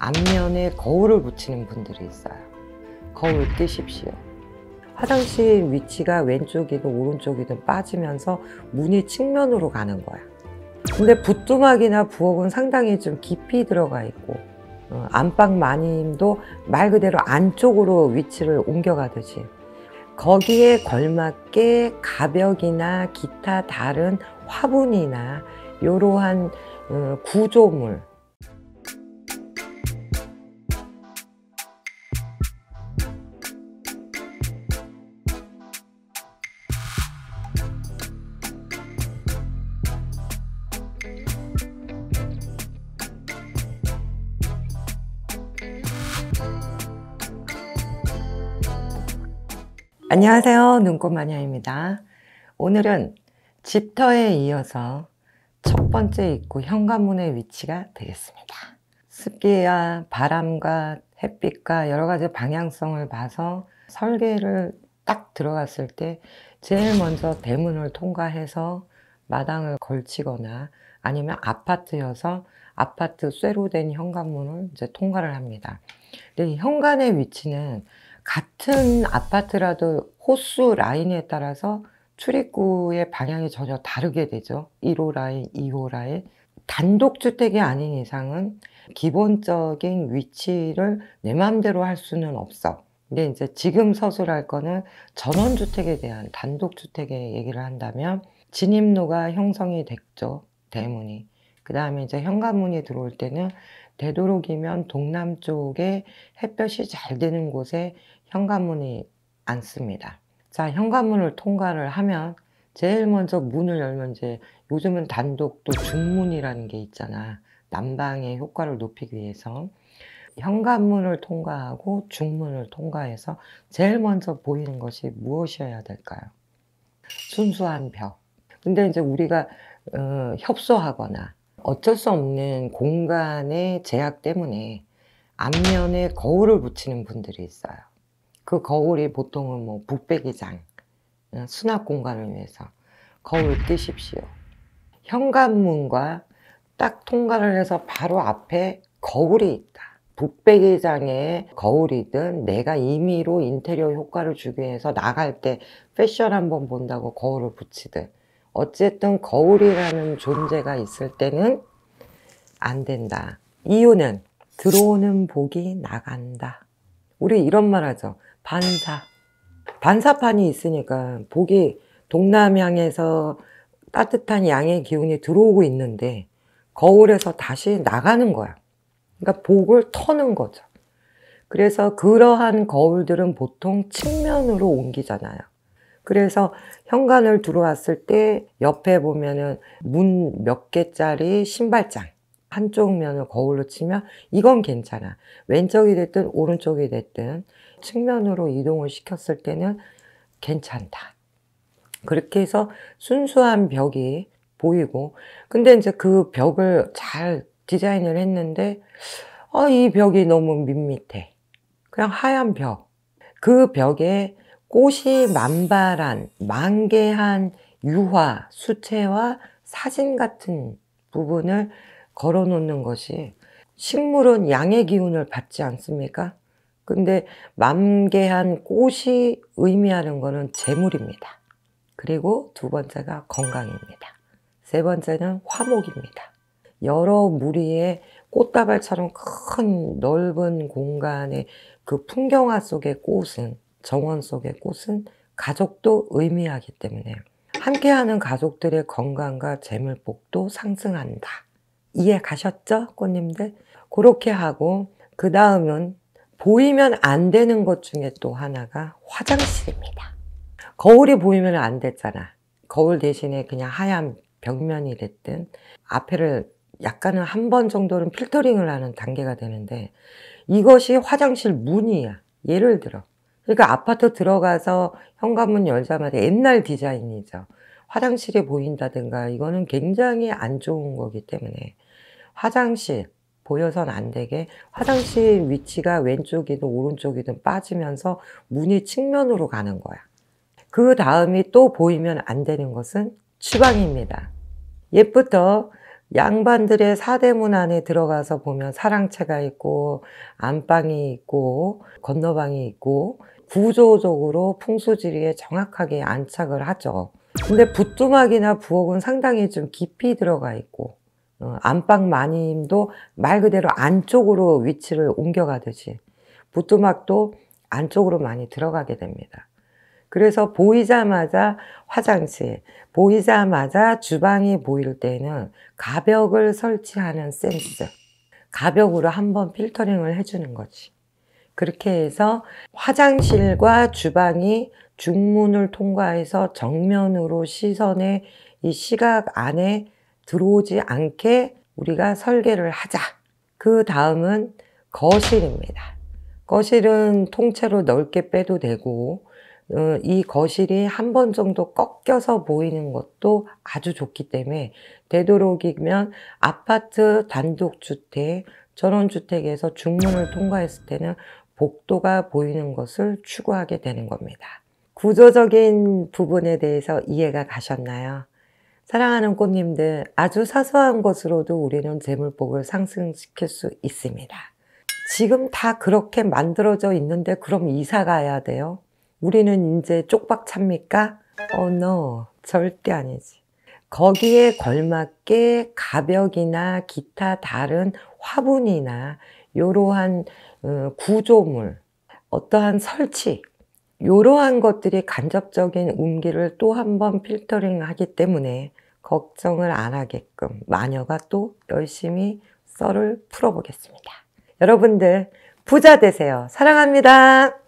앞면에 거울을 붙이는 분들이 있어요 거울 끼십시오 화장실 위치가 왼쪽이든 오른쪽이든 빠지면서 문이 측면으로 가는 거야 근데 부뚜막이나 부엌은 상당히 좀 깊이 들어가 있고 어, 안방 마님도 말 그대로 안쪽으로 위치를 옮겨가듯이 거기에 걸맞게 가벽이나 기타 다른 화분이나 이러한 어, 구조물 안녕하세요. 눈꽃마녀입니다. 오늘은 집터에 이어서 첫 번째 입구 현관문의 위치가 되겠습니다. 습기와 바람과 햇빛과 여러 가지 방향성을 봐서 설계를 딱 들어갔을 때 제일 먼저 대문을 통과해서 마당을 걸치거나 아니면 아파트여서 아파트 쇠로 된 현관문을 이제 통과를 합니다. 근데 현관의 위치는 같은 아파트라도 호수 라인에 따라서 출입구의 방향이 전혀 다르게 되죠. 1호 라인, 2호 라인. 단독주택이 아닌 이상은 기본적인 위치를 내 마음대로 할 수는 없어. 근데 이제 지금 서술할 거는 전원주택에 대한 단독주택의 얘기를 한다면 진입로가 형성이 됐죠. 대문이. 그 다음에 이제 현관문이 들어올 때는 되도록이면 동남쪽에 햇볕이 잘되는 곳에 현관문이 않습니다 자, 현관문을 통과를 하면 제일 먼저 문을 열면 이제 요즘은 단독 또 중문이라는 게 있잖아. 난방의 효과를 높이기 위해서 현관문을 통과하고 중문을 통과해서 제일 먼저 보이는 것이 무엇이어야 될까요? 순수한 벽. 근데 이제 우리가 어, 협소하거나 어쩔 수 없는 공간의 제약 때문에 앞면에 거울을 붙이는 분들이 있어요. 그 거울이 보통은 뭐 북배기장, 어, 수납 공간을 위해서 거울 뜨십시오 현관문과 딱 통과를 해서 바로 앞에 거울이 있다. 북배기장에 거울이든 내가 임의로 인테리어 효과를 주기 위해서 나갈 때 패션 한번 본다고 거울을 붙이든 어쨌든 거울이라는 존재가 있을 때는 안 된다. 이유는 들어오는 복이 나간다. 우리 이런 말 하죠. 반사. 반사판이 있으니까 복이 동남향에서 따뜻한 양의 기운이 들어오고 있는데 거울에서 다시 나가는 거야. 그러니까 복을 터는 거죠. 그래서 그러한 거울들은 보통 측면으로 옮기잖아요. 그래서 현관을 들어왔을 때 옆에 보면은 문 몇 개짜리 신발장 한쪽 면을 거울로 치면 이건 괜찮아. 왼쪽이 됐든 오른쪽이 됐든 측면으로 이동을 시켰을 때는 괜찮다. 그렇게 해서 순수한 벽이 보이고 근데 이제 그 벽을 잘 디자인을 했는데 어, 이 벽이 너무 밋밋해. 그냥 하얀 벽. 그 벽에 꽃이 만발한 만개한 유화, 수채화, 사진 같은 부분을 걸어 놓는 것이 식물은 양의 기운을 받지 않습니까? 근데 만개한 꽃이 의미하는 것은 재물입니다. 그리고 두 번째가 건강입니다. 세 번째는 화목입니다. 여러 무리의 꽃다발처럼 큰 넓은 공간의 그 풍경화 속의 꽃은 정원 속의 꽃은 가족도 의미하기 때문에 함께하는 가족들의 건강과 재물복도 상승한다. 이해 가셨죠? 꽃님들? 그렇게 하고 그 다음은 보이면 안 되는 것 중에 또 하나가 화장실입니다. 거울이 보이면 안 됐잖아. 거울 대신에 그냥 하얀 벽면이 됐든 앞에를 약간은 한 번 정도는 필터링을 하는 단계가 되는데 이것이 화장실 문이야. 예를 들어. 그러니까 아파트 들어가서 현관문 열자마자 옛날 디자인이죠. 화장실이 보인다든가 이거는 굉장히 안 좋은 거기 때문에 화장실 보여선 안 되게 화장실 위치가 왼쪽이든 오른쪽이든 빠지면서 문이 측면으로 가는 거야. 그 다음이 또 보이면 안 되는 것은 주방입니다. 옛부터 양반들의 사대문 안에 들어가서 보면 사랑채가 있고 안방이 있고 건너방이 있고 구조적으로 풍수지리에 정확하게 안착을 하죠. 근데 부뚜막이나 부엌은 상당히 좀 깊이 들어가 있고 어, 안방 마님도 말 그대로 안쪽으로 위치를 옮겨가듯이 보토막도 안쪽으로 많이 들어가게 됩니다. 그래서 보이자마자 화장실, 보이자마자 주방이 보일 때는 가벽을 설치하는 센스, 가벽으로 한번 필터링을 해주는 거지. 그렇게 해서 화장실과 주방이 중문을 통과해서 정면으로 시선의 이 시각 안에 들어오지 않게 우리가 설계를 하자. 그 다음은 거실입니다. 거실은 통째로 넓게 빼도 되고 어, 이 거실이 한 번 정도 꺾여서 보이는 것도 아주 좋기 때문에 되도록이면 아파트 단독주택 전원주택에서 중문을 통과했을 때는 복도가 보이는 것을 추구하게 되는 겁니다. 구조적인 부분에 대해서 이해가 가셨나요? 사랑하는 꽃님들, 아주 사소한 것으로도 우리는 재물복을 상승시킬 수 있습니다. 지금 다 그렇게 만들어져 있는데 그럼 이사 가야 돼요? 우리는 이제 쪽박 찹니까? 어, no. 절대 아니지. 거기에 걸맞게 가벽이나 기타 다른 화분이나 이러한 어, 구조물, 어떠한 설치, 이러한 것들이 간접적인 운기를 또 한번 필터링 하기 때문에 걱정을 안 하게끔 마녀가 또 열심히 썰을 풀어보겠습니다. 여러분들 부자 되세요. 사랑합니다.